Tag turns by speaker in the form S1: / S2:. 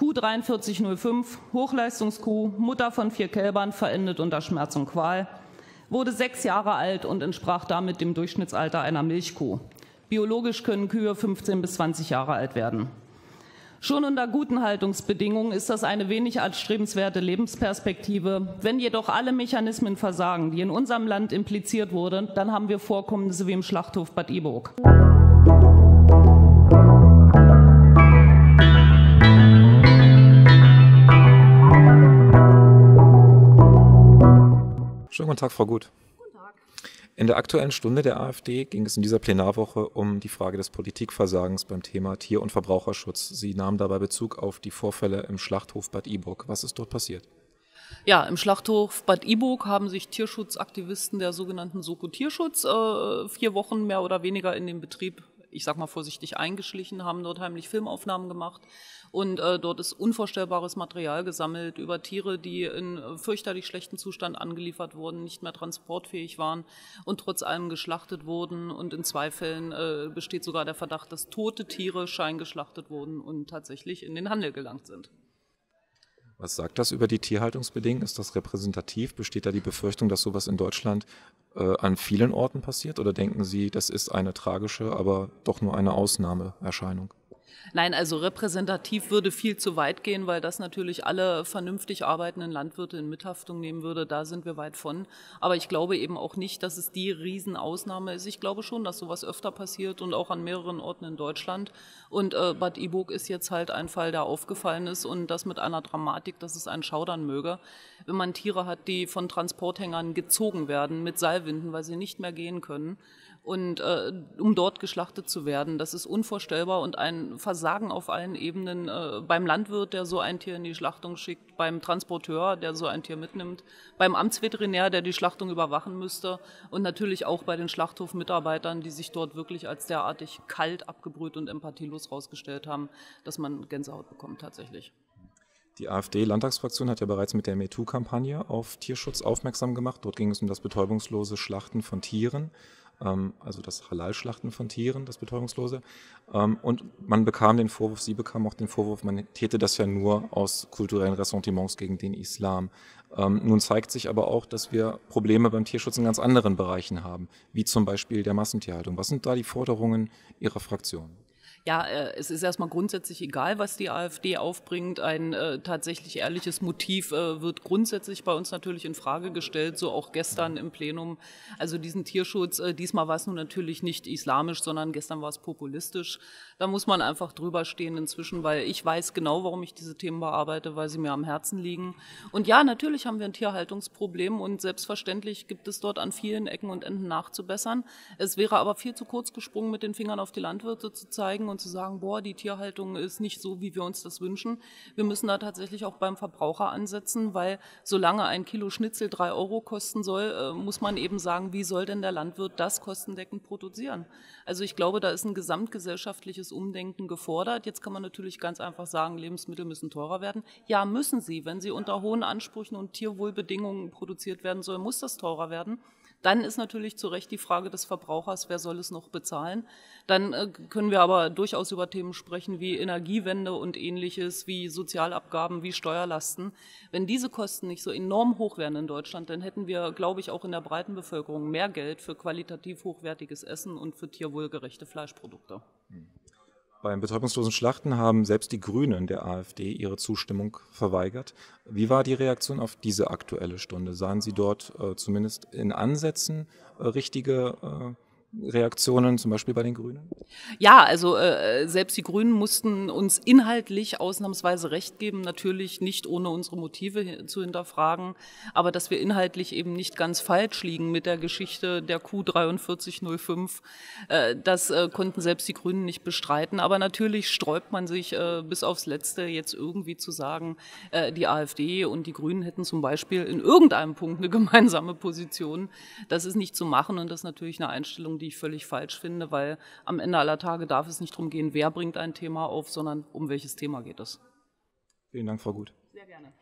S1: Kuh 4305, Hochleistungskuh, Mutter von vier Kälbern, verendet unter Schmerz und Qual, wurde sechs Jahre alt und entsprach damit dem Durchschnittsalter einer Milchkuh. Biologisch können Kühe 15 bis 20 Jahre alt werden. Schon unter guten Haltungsbedingungen ist das eine wenig anstrebenswerte Lebensperspektive. Wenn jedoch alle Mechanismen versagen, die in unserem Land impliziert wurden, dann haben wir Vorkommnisse wie im Schlachthof Bad Iburg.
S2: guten Tag, Frau Gut. Guten Tag. In der Aktuellen Stunde der AfD ging es in dieser Plenarwoche um die Frage des Politikversagens beim Thema Tier- und Verbraucherschutz. Sie nahmen dabei Bezug auf die Vorfälle im Schlachthof Bad Iburg. Was ist dort passiert?
S1: Ja, im Schlachthof Bad Iburg haben sich Tierschutzaktivisten der sogenannten Soko Tierschutz äh, vier Wochen mehr oder weniger in den Betrieb ich sag mal vorsichtig, eingeschlichen, haben dort heimlich Filmaufnahmen gemacht und äh, dort ist unvorstellbares Material gesammelt über Tiere, die in äh, fürchterlich schlechten Zustand angeliefert wurden, nicht mehr transportfähig waren und trotz allem geschlachtet wurden und in zwei Fällen äh, besteht sogar der Verdacht, dass tote Tiere scheingeschlachtet wurden und tatsächlich in den Handel gelangt sind.
S2: Was sagt das über die Tierhaltungsbedingungen? Ist das repräsentativ? Besteht da die Befürchtung, dass sowas in Deutschland äh, an vielen Orten passiert? Oder denken Sie, das ist eine tragische, aber doch nur eine Ausnahmeerscheinung?
S1: Nein, also repräsentativ würde viel zu weit gehen, weil das natürlich alle vernünftig arbeitenden Landwirte in Mithaftung nehmen würde. Da sind wir weit von. Aber ich glaube eben auch nicht, dass es die Riesenausnahme ist. Ich glaube schon, dass sowas öfter passiert und auch an mehreren Orten in Deutschland. Und äh, Bad Iburg ist jetzt halt ein Fall, der aufgefallen ist und das mit einer Dramatik, dass es einen schaudern möge. Wenn man Tiere hat, die von Transporthängern gezogen werden mit Seilwinden, weil sie nicht mehr gehen können und äh, um dort geschlachtet zu werden, das ist unvorstellbar und ein Versagen auf allen Ebenen äh, beim Landwirt, der so ein Tier in die Schlachtung schickt, beim Transporteur, der so ein Tier mitnimmt, beim Amtsveterinär, der die Schlachtung überwachen müsste und natürlich auch bei den Schlachthofmitarbeitern, die sich dort wirklich als derartig kalt, abgebrüht und empathielos rausgestellt haben, dass man Gänsehaut bekommt
S2: tatsächlich. Die AfD-Landtagsfraktion hat ja bereits mit der MeToo-Kampagne auf Tierschutz aufmerksam gemacht. Dort ging es um das betäubungslose Schlachten von Tieren. Ähm, also das Halal-Schlachten von Tieren, das Betäubungslose. Ähm, und man bekam den Vorwurf, sie bekam auch den Vorwurf, man täte das ja nur aus kulturellen Ressentiments gegen den Islam. Ähm, nun zeigt sich aber auch, dass wir Probleme beim Tierschutz in ganz anderen Bereichen haben, wie zum Beispiel der Massentierhaltung. Was sind da die Forderungen Ihrer Fraktion?
S1: Ja, äh, es ist erstmal grundsätzlich egal, was die AfD aufbringt. Ein äh, tatsächlich ehrliches Motiv äh, wird grundsätzlich bei uns natürlich in Frage gestellt, so auch gestern im Plenum. Also diesen Tierschutz, äh, diesmal war es nun natürlich nicht islamisch, sondern gestern war es populistisch. Da muss man einfach drüber stehen inzwischen, weil ich weiß genau, warum ich diese Themen bearbeite, weil sie mir am Herzen liegen. Und ja, natürlich haben wir ein Tierhaltungsproblem und selbstverständlich gibt es dort an vielen Ecken und Enden nachzubessern. Es wäre aber viel zu kurz gesprungen, mit den Fingern auf die Landwirte zu zeigen und zu sagen, boah, die Tierhaltung ist nicht so, wie wir uns das wünschen. Wir müssen da tatsächlich auch beim Verbraucher ansetzen, weil solange ein Kilo Schnitzel drei Euro kosten soll, äh, muss man eben sagen, wie soll denn der Landwirt das kostendeckend produzieren? Also ich glaube, da ist ein gesamtgesellschaftliches Umdenken gefordert. Jetzt kann man natürlich ganz einfach sagen, Lebensmittel müssen teurer werden. Ja, müssen sie. Wenn sie unter hohen Ansprüchen und Tierwohlbedingungen produziert werden sollen, muss das teurer werden. Dann ist natürlich zu Recht die Frage des Verbrauchers, wer soll es noch bezahlen? Dann äh, können wir aber durchaus über Themen sprechen wie Energiewende und ähnliches, wie Sozialabgaben, wie Steuerlasten. Wenn diese Kosten nicht so enorm hoch wären in Deutschland, dann hätten wir, glaube ich, auch in der breiten Bevölkerung mehr Geld für qualitativ hochwertiges Essen und für tierwohlgerechte Fleischprodukte.
S2: Beim betäubungslosen Schlachten haben selbst die Grünen der AfD ihre Zustimmung verweigert. Wie war die Reaktion auf diese Aktuelle Stunde? Sahen Sie dort äh, zumindest in Ansätzen äh, richtige äh, Reaktionen, zum Beispiel bei den Grünen?
S1: Ja, also äh, selbst die Grünen mussten uns inhaltlich ausnahmsweise recht geben, natürlich nicht ohne unsere Motive zu hinterfragen, aber dass wir inhaltlich eben nicht ganz falsch liegen mit der Geschichte der Q4305, äh, das äh, konnten selbst die Grünen nicht bestreiten. Aber natürlich sträubt man sich äh, bis aufs Letzte jetzt irgendwie zu sagen, äh, die AfD und die Grünen hätten zum Beispiel in irgendeinem Punkt eine gemeinsame Position. Das ist nicht zu machen und das ist natürlich eine Einstellung, die ich völlig falsch finde, weil am Ende aller Tage darf es nicht darum gehen, wer bringt ein Thema auf, sondern um welches Thema geht es.
S2: Vielen Dank, Frau Gut. Sehr gerne.